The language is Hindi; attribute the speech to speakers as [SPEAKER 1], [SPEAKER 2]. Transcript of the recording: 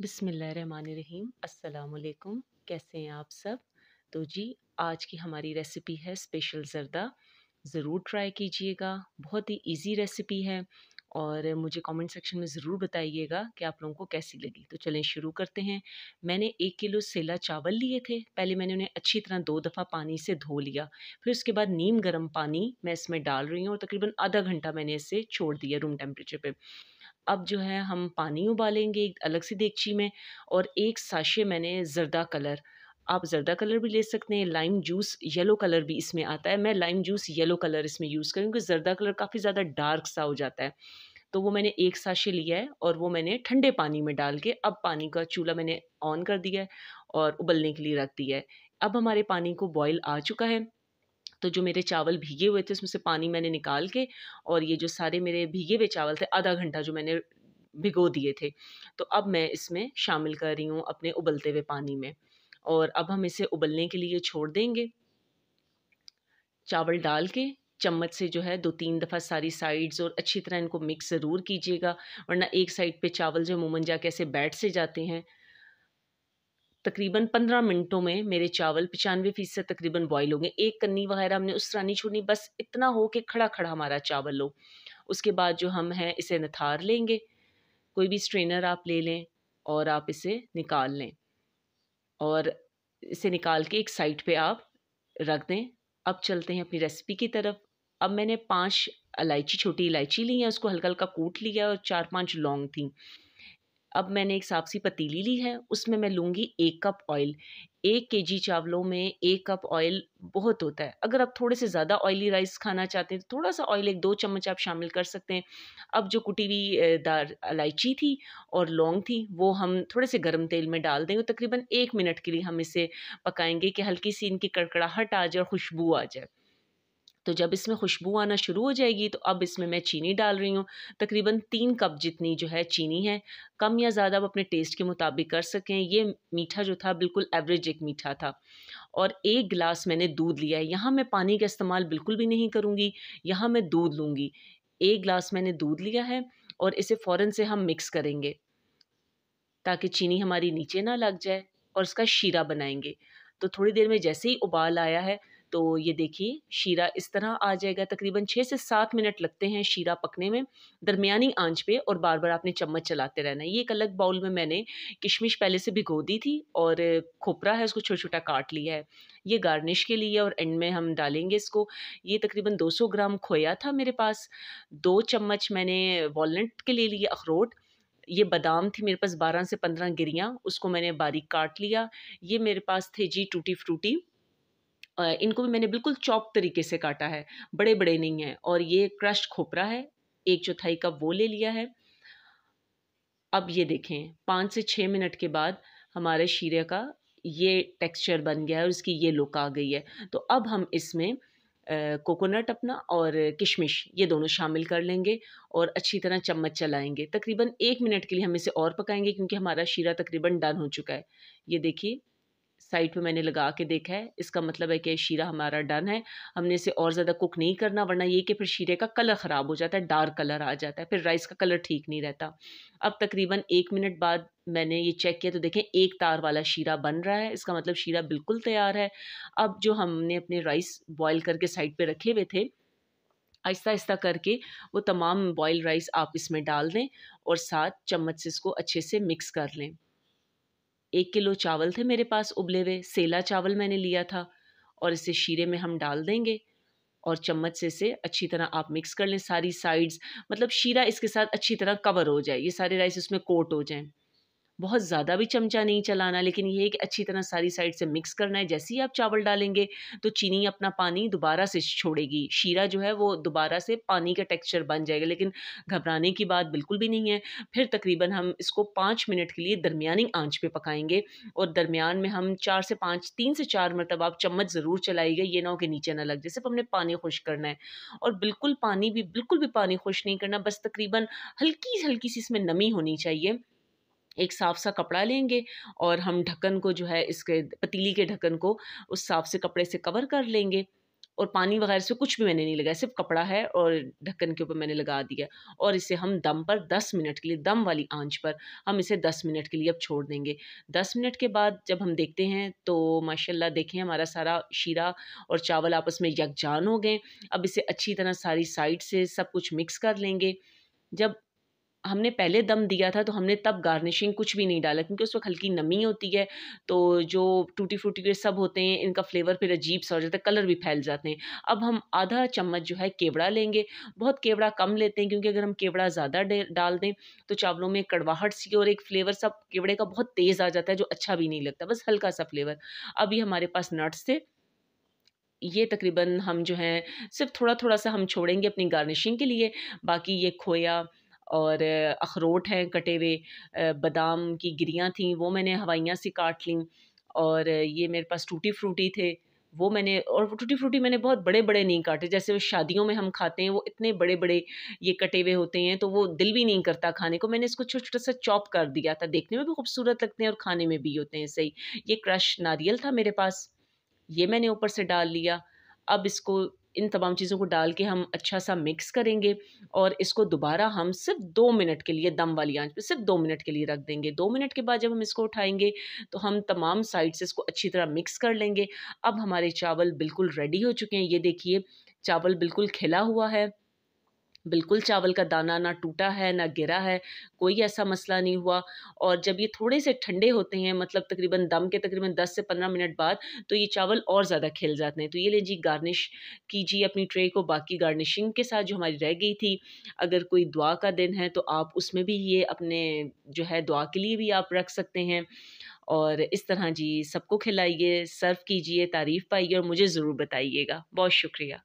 [SPEAKER 1] बिसमीम अस्सलाम कैसे हैं आप सब तो जी आज की हमारी रेसिपी है स्पेशल ज़रदा ज़रूर ट्राई कीजिएगा बहुत ही इजी रेसिपी है और मुझे कमेंट सेक्शन में ज़रूर बताइएगा कि आप लोगों को कैसी लगी तो चलें शुरू करते हैं मैंने एक किलो सेला चावल लिए थे पहले मैंने उन्हें अच्छी तरह दो दफ़ा पानी से धो लिया फिर उसके बाद नीम गर्म पानी मैं इसमें डाल रही हूँ और तकरीबन आधा घंटा मैंने इसे छोड़ दिया रूम टेम्परेचर पर अब जो है हम पानी उबालेंगे अलग से देगची में और एक साशे मैंने ज़रदा कलर आप जर्दा कलर भी ले सकते हैं लाइम जूस येलो कलर भी इसमें आता है मैं लाइम जूस येलो कलर इसमें यूज़ करूँ क्योंकि जर्दा कलर काफ़ी ज़्यादा डार्क सा हो जाता है तो वो मैंने एक साशे लिया है और वो मैंने ठंडे पानी में डाल के अब पानी का चूल्हा मैंने ऑन कर दिया है और उबलने के लिए रख दिया है अब हमारे पानी को बॉयल आ चुका है तो जो मेरे चावल भीगे हुए थे उसमें से पानी मैंने निकाल के और ये जो सारे मेरे भीगे हुए चावल थे आधा घंटा जो मैंने भिगो दिए थे तो अब मैं इसमें शामिल कर रही हूँ अपने उबलते हुए पानी में और अब हम इसे उबलने के लिए छोड़ देंगे चावल डाल के चम्मच से जो है दो तीन दफ़ा सारी साइड्स और अच्छी तरह इनको मिक्स ज़रूर कीजिएगा वरना एक साइड पे चावल जो मुमन जा कैसे बैठ से जाते हैं तकरीबन पंद्रह मिनटों में मेरे चावल पचानवे फ़ीसद तकरीबन बॉयल होंगे एक कन्नी वगैरह हमने उस तरह नहीं छोड़नी बस इतना हो कि खड़ा खड़ा हमारा चावल हो उसके बाद जो हम हैं इसे नथार लेंगे कोई भी स्ट्रेनर आप ले लें और आप इसे निकाल लें और इसे निकाल के एक साइड पे आप रख दें अब चलते हैं अपनी रेसिपी की तरफ अब मैंने पांच इलायची छोटी इलायची ली है उसको हल्का हल्का कूट लिया और चार पांच लौंग थी अब मैंने एक सापसी पतीली ली है उसमें मैं लूँगी एक कप ऑयल एक के जी चावलों में एक कप ऑयल बहुत होता है अगर आप थोड़े से ज़्यादा ऑयली राइस खाना चाहते हैं तो थोड़ा सा ऑयल एक दो चम्मच आप शामिल कर सकते हैं अब जो कुटी हुई दार इलायची थी और लौंग थी वो हम थोड़े से गर्म तेल में डाल देंगे तकरीबन एक मिनट के लिए हम इसे पकाएंगे कि हल्की सी इनकी कड़कड़ाहट आ जाए और खुशबू आ जाए तो जब इसमें खुशबू आना शुरू हो जाएगी तो अब इसमें मैं चीनी डाल रही हूँ तकरीबन तीन कप जितनी जो है चीनी है कम या ज़्यादा आप अपने टेस्ट के मुताबिक कर सकें ये मीठा जो था बिल्कुल एवरेज एक मीठा था और एक गिलास मैंने दूध लिया है यहाँ मैं पानी का इस्तेमाल बिल्कुल भी नहीं करूँगी यहाँ मैं दूध लूँगी एक गिलास मैंने दूध लिया है और इसे फ़ौर से हम मिक्स करेंगे ताकि चीनी हमारी नीचे ना लग जाए और इसका शीरा बनाएंगे तो थोड़ी देर में जैसे ही उबाल आया है तो ये देखिए शीरा इस तरह आ जाएगा तकरीबन छः से सात मिनट लगते हैं शीरा पकने में दरमियानी आंच पे और बार बार आपने चम्मच चलाते रहना है ये एक अलग बाउल में मैंने किशमिश पहले से भिगो दी थी और खोपरा है उसको छोटा छोटा काट लिया है ये गार्निश के लिए और एंड में हम डालेंगे इसको ये तकरीबन 200 ग्राम खोया था मेरे पास दो चम्मच मैंने वॉलट के ले लिए अखरोट ये बादाम थे मेरे पास 12 से 15 गिरियाँ उसको मैंने बारीक काट लिया ये मेरे पास थे जी टूटी फ्रूटी इनको भी मैंने बिल्कुल चौक तरीके से काटा है बड़े बड़े नहीं हैं और ये क्रश खोपरा है एक चौथाई कप वो ले लिया है अब ये देखें पाँच से छः मिनट के बाद हमारे शीरे का ये टेक्सचर बन गया है और इसकी ये लुक आ गई है तो अब हम इसमें कोकोनट अपना और किशमिश ये दोनों शामिल कर लेंगे और अच्छी तरह चम्मच चलाएंगे तकरीबन एक मिनट के लिए हम इसे और पकाएंगे क्योंकि हमारा शीरा तकरीबन डन हो चुका है ये देखिए साइड पे मैंने लगा के देखा है इसका मतलब है कि शीरा हमारा डन है हमने इसे और ज़्यादा कुक नहीं करना वरना ये कि फिर शीरे का कलर ख़राब हो जाता है डार्क कलर आ जाता है फिर राइस का कलर ठीक नहीं रहता अब तकरीबन एक मिनट बाद मैंने ये चेक किया तो देखें एक तार वाला शीरा बन रहा है इसका मतलब शीरा बिल्कुल तैयार है अब जो हमने अपने राइस बॉयल करके साइड पर रखे हुए थे आहिस्ता आहिस्ता करके वो तमाम बॉयल राइस आप इसमें डाल दें और साथ चम्मच से इसको अच्छे से मिक्स कर लें एक किलो चावल थे मेरे पास उबले हुए सेला चावल मैंने लिया था और इसे शीरे में हम डाल देंगे और चम्मच से इसे अच्छी तरह आप मिक्स कर लें सारी साइड्स मतलब शीरा इसके साथ अच्छी तरह कवर हो जाए ये सारे राइस उसमें कोट हो जाएं बहुत ज़्यादा भी चमचा नहीं चलाना लेकिन ये है कि अच्छी तरह सारी साइड से मिक्स करना है जैसे ही आप चावल डालेंगे तो चीनी अपना पानी दोबारा से छोड़ेगी शीरा जो है वो दोबारा से पानी का टेक्स्चर बन जाएगा लेकिन घबराने की बात बिल्कुल भी नहीं है फिर तकरीबन हम इसको पाँच मिनट के लिए दरमियानी आँच पर पकाएंगे और दरमियान में हम चार से पाँच तीन से चार मरतब आप चम्मच ज़रूर चलाइएगा ये ना हो कि नीचे ना लग जाए सिर्फ हमने पानी खुश करना है और बिल्कुल पानी भी बिल्कुल भी पानी खुश नहीं करना बस तकरीबन हल्की हल्की सी इसमें नमी होनी चाहिए एक साफ सा कपड़ा लेंगे और हम ढक्कन को जो है इसके पतीली के ढक्कन को उस साफ से कपड़े से कवर कर लेंगे और पानी वगैरह से कुछ भी मैंने नहीं लगाया सिर्फ कपड़ा है और ढक्कन के ऊपर मैंने लगा दिया और इसे हम दम पर 10 मिनट के लिए दम वाली आंच पर हम इसे 10 मिनट के लिए अब छोड़ देंगे 10 मिनट के बाद जब हम देखते हैं तो माशाल्लाह देखें हमारा सारा शीरा और चावल आपस में यकजान हो गए अब इसे अच्छी तरह सारी साइड से सब कुछ मिक्स कर लेंगे जब हमने पहले दम दिया था तो हमने तब गार्निशिंग कुछ भी नहीं डाला क्योंकि उस वक्त हल्की नमी होती है तो जो टूटी फ्रूटी के सब होते हैं इनका फ्लेवर फिर अजीब सा हो जाता है कलर भी फैल जाते हैं अब हम आधा चम्मच जो है केवड़ा लेंगे बहुत केवड़ा कम लेते हैं क्योंकि अगर हम केवड़ा ज़्यादा डाल दें तो चावलों में कड़वाहट सी और एक फ्लेवर सा केवड़े का बहुत तेज़ आ जाता है जो अच्छा भी नहीं लगता बस हल्का सा फ्लेवर अभी हमारे पास नट्स थे ये तकरीबन हम जो हैं सिर्फ थोड़ा थोड़ा सा हम छोड़ेंगे अपनी गार्निशिंग के लिए बाकी ये खोया और अखरोट हैं कटे हुए बादाम की गिरियाँ थी वो मैंने हवाइयाँ से काट लीं और ये मेरे पास टूटी फ्रूटी थे वो मैंने और टूटी फ्रूटी मैंने बहुत बड़े बड़े नहीं काटे जैसे वो शादियों में हम खाते हैं वो इतने बड़े बड़े ये कटे हुए होते हैं तो वो दिल भी नहीं करता खाने को मैंने इसको छोटा छोटा सा चॉप कर दिया था देखने में भी खूबसूरत लगते हैं और खाने में भी होते हैं सही ये क्रश नारियल था मेरे पास ये मैंने ऊपर से डाल लिया अब इसको इन तमाम चीज़ों को डाल के हम अच्छा सा मिक्स करेंगे और इसको दोबारा हम सिर्फ दो मिनट के लिए दम वाली आंच पे सिर्फ दो मिनट के लिए रख देंगे दो मिनट के बाद जब हम इसको उठाएंगे तो हम तमाम साइड से इसको अच्छी तरह मिक्स कर लेंगे अब हमारे चावल बिल्कुल रेडी हो चुके हैं ये देखिए चावल बिल्कुल खिला हुआ है बिल्कुल चावल का दाना ना टूटा है ना गिरा है कोई ऐसा मसला नहीं हुआ और जब ये थोड़े से ठंडे होते हैं मतलब तकरीबन दम के तकरीबन 10 से 15 मिनट बाद तो ये चावल और ज़्यादा खिल जाते हैं तो ये ले जी गार्निश कीजिए अपनी ट्रे को बाकी गार्निशिंग के साथ जो हमारी रह गई थी अगर कोई दुआ का दिन है तो आप उसमें भी ये अपने जो है दुआ के लिए भी आप रख सकते हैं और इस तरह जी सबको खिलाइए सर्व कीजिए तारीफ़ पाइए और मुझे ज़रूर बताइएगा बहुत शुक्रिया